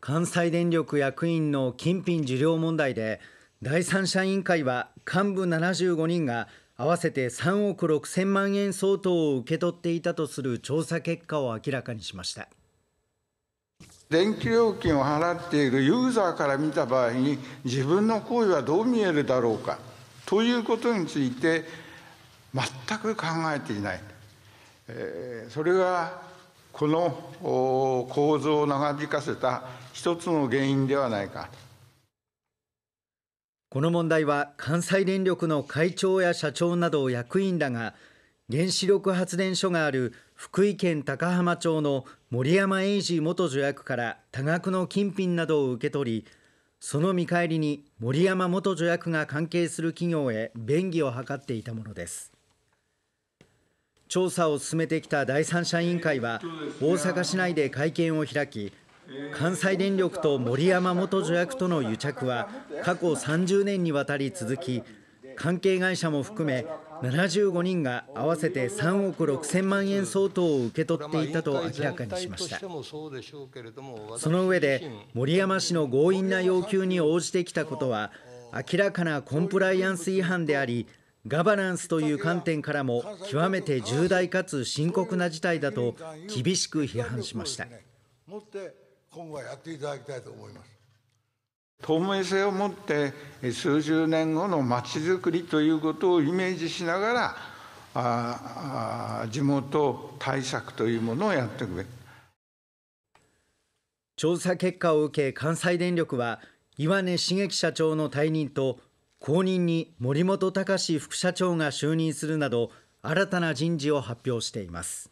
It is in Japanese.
関西電力役員の金品受領問題で第三者委員会は幹部75人が合わせて3億6000万円相当を受け取っていたとする調査結果を明らかにしました電気料金を払っているユーザーから見た場合に自分の行為はどう見えるだろうかということについて全く考えていない、えそれがこの構造を長引かせた一つの原因ではないか。この問題は関西電力の会長や社長など役員らが原子力発電所がある福井県高浜町の森山英治元助役から多額の金品などを受け取りその見返りに森山元助役が関係する企業へ便宜を図っていたものです。調査を進めてきた第三者委員会は大阪市内で会見を開き関西電力と森山元助役との癒着は過去30年にわたり続き関係会社も含め75人が合わせて3億6000万円相当を受け取っていたと明らかにしましたその上で森山氏の強引な要求に応じてきたことは明らかなコンプライアンス違反でありガバナンスという観点からも極めて重大かつ深刻な事態だと厳しく批判しました。もっっと今後やていいいたただき思ます。透明性を持って数十年後のまちづくりということをイメージしながらああ地元対策というものをやっていくべき調査結果を受け関西電力は岩根茂樹社長の退任と後任に森本隆副社長が就任するなど新たな人事を発表しています